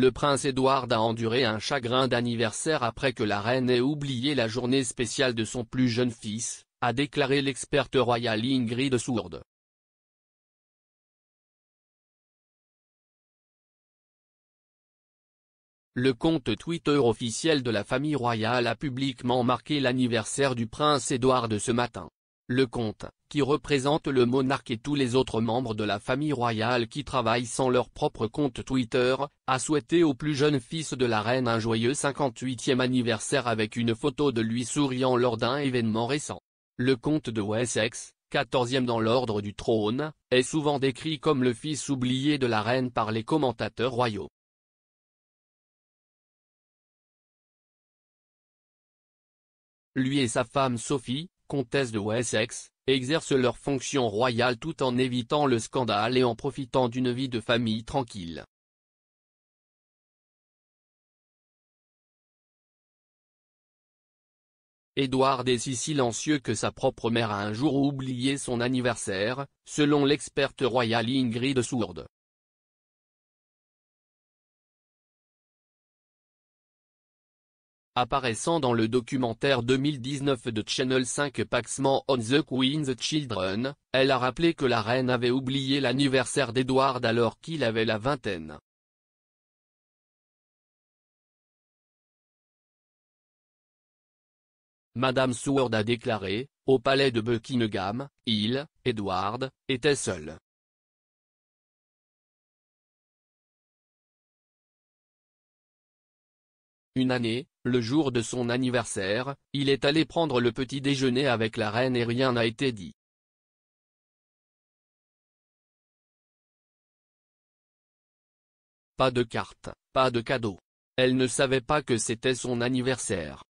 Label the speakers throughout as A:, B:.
A: Le prince Édouard a enduré un chagrin d'anniversaire après que la reine ait oublié la journée spéciale de son plus jeune fils, a déclaré l'experte royale Ingrid Sourde. Le compte Twitter officiel de la famille royale a publiquement marqué l'anniversaire du prince Édouard ce matin le comte, qui représente le monarque et tous les autres membres de la famille royale qui travaillent sans leur propre compte Twitter, a souhaité au plus jeune fils de la reine un joyeux 58e anniversaire avec une photo de lui souriant lors d'un événement récent. Le comte de Wessex, 14e dans l'ordre du trône, est souvent décrit comme le fils oublié de la reine par les commentateurs royaux. Lui et sa femme Sophie, comtesse de Wessex, exercent leurs fonctions royales tout en évitant le scandale et en profitant d'une vie de famille tranquille. Édouard est si silencieux que sa propre mère a un jour oublié son anniversaire, selon l'experte royale Ingrid Sourde. apparaissant dans le documentaire 2019 de Channel 5 Paxman on the Queen's Children, elle a rappelé que la reine avait oublié l'anniversaire d'Edward alors qu'il avait la vingtaine.
B: Madame Seward a déclaré, au palais de Buckingham, il, Edward, était seul.
A: Une année, le jour de son anniversaire, il est allé prendre le petit déjeuner avec la reine et rien n'a été dit.
B: Pas de carte, pas de cadeau. Elle ne savait pas que c'était son anniversaire.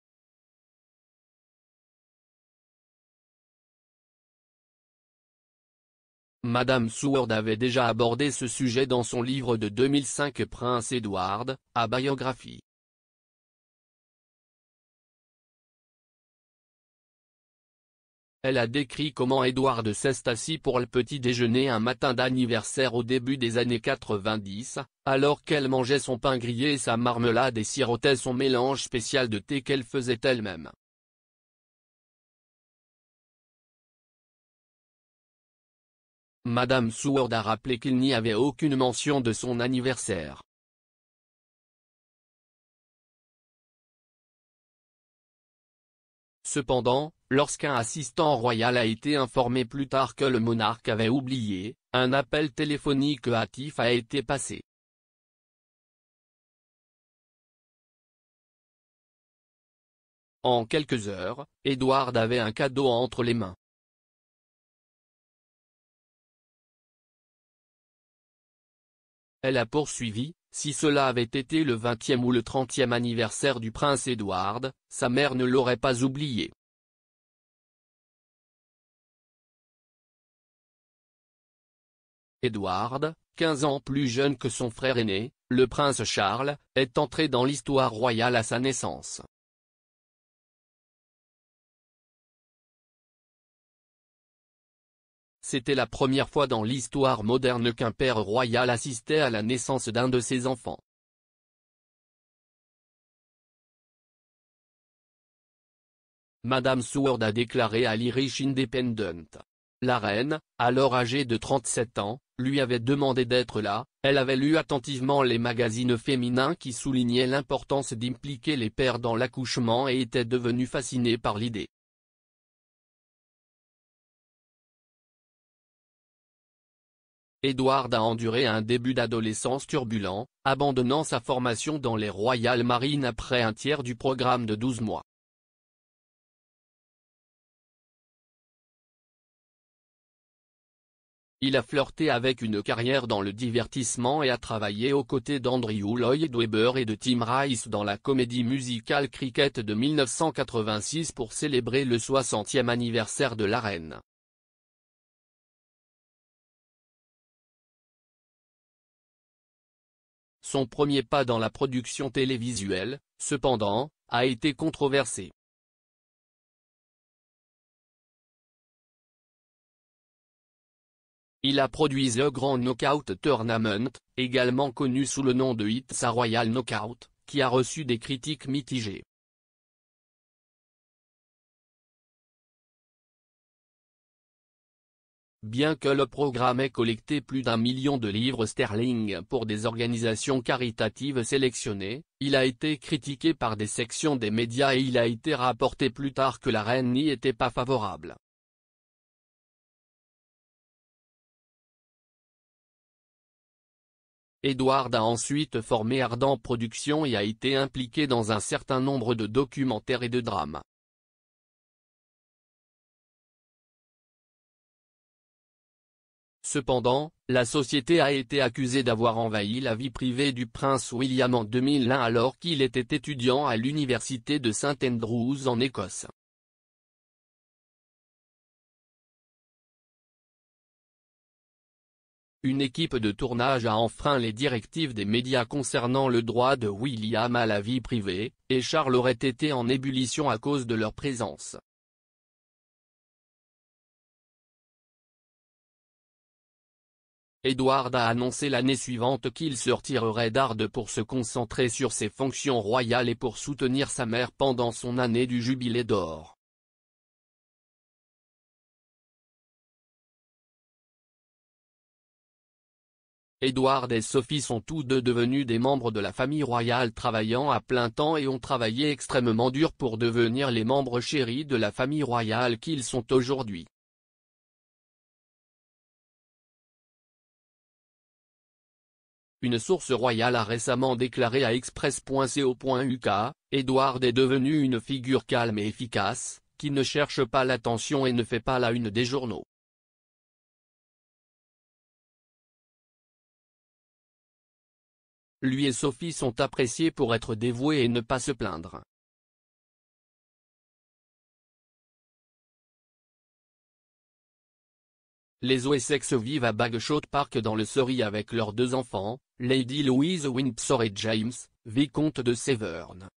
A: Madame Seward avait déjà abordé ce sujet dans son livre de 2005 Prince Edward, à biographie. Elle a décrit comment Édouard de assis pour le petit déjeuner un matin d'anniversaire au début des années 90, alors qu'elle mangeait son pain grillé et sa marmelade et sirotait son mélange spécial de thé qu'elle faisait elle-même.
B: Madame Seward a rappelé qu'il n'y avait aucune mention de son anniversaire.
A: Cependant, Lorsqu'un assistant royal a été informé plus tard que le monarque avait oublié, un appel téléphonique hâtif a été passé.
B: En quelques heures, Edward avait un cadeau entre les mains.
A: Elle a poursuivi, si cela avait été le 20e ou le 30e anniversaire du prince Edward, sa mère ne l'aurait pas oublié.
B: Edward,
A: 15 ans plus jeune que son frère aîné, le prince Charles, est entré dans l'histoire royale à sa naissance. C'était la première fois dans l'histoire moderne qu'un père royal assistait à la naissance d'un de ses enfants. Madame Seward a déclaré à l'Irish Independent. La reine, alors âgée de 37 ans, lui avait demandé d'être là, elle avait lu attentivement les magazines féminins qui soulignaient l'importance d'impliquer les pères dans l'accouchement et était devenue fascinée par l'idée. Edward a enduré un début d'adolescence turbulent, abandonnant sa formation dans les Royal Marines après un tiers du programme de 12 mois. Il a flirté avec une carrière dans le divertissement et a travaillé aux côtés d'Andrew Lloyd Webber et de Tim Rice dans la comédie musicale Cricket de 1986 pour célébrer le 60e anniversaire de la reine.
B: Son premier pas dans la production télévisuelle, cependant, a été controversé.
A: Il a produit The Grand Knockout Tournament, également connu sous le nom de Hitsa Royal Knockout, qui a reçu des critiques mitigées. Bien que le programme ait collecté plus d'un million de livres sterling pour des organisations caritatives sélectionnées, il a été critiqué par des sections des médias et il a été rapporté plus tard que la reine n'y était pas favorable. Edward a ensuite formé Ardent Productions et a été impliqué dans un certain nombre de documentaires et de drames. Cependant, la société a été accusée d'avoir envahi la vie privée du prince William en 2001 alors qu'il était étudiant à l'université de St Andrews en Écosse. Une équipe de tournage a enfreint les directives des médias concernant le droit de William à la vie privée, et Charles aurait été en ébullition à cause de leur présence. Edward a annoncé l'année suivante qu'il se retirerait d'Arde pour se concentrer sur ses fonctions royales et pour soutenir sa mère pendant son année du Jubilé d'Or. Edward et Sophie sont tous deux devenus des membres de la famille royale travaillant à plein temps et ont travaillé extrêmement dur pour devenir les membres chéris de la famille royale qu'ils sont aujourd'hui. Une source royale a récemment déclaré à express.co.uk, Edward est devenu une figure calme et efficace, qui ne cherche pas l'attention et ne fait pas la une des journaux.
B: lui et Sophie sont appréciés pour être dévoués et ne pas se plaindre.
A: Les Wessex vivent à Bagshot Park dans le Surrey avec leurs deux enfants, Lady Louise Windsor et James, vicomte de Severn.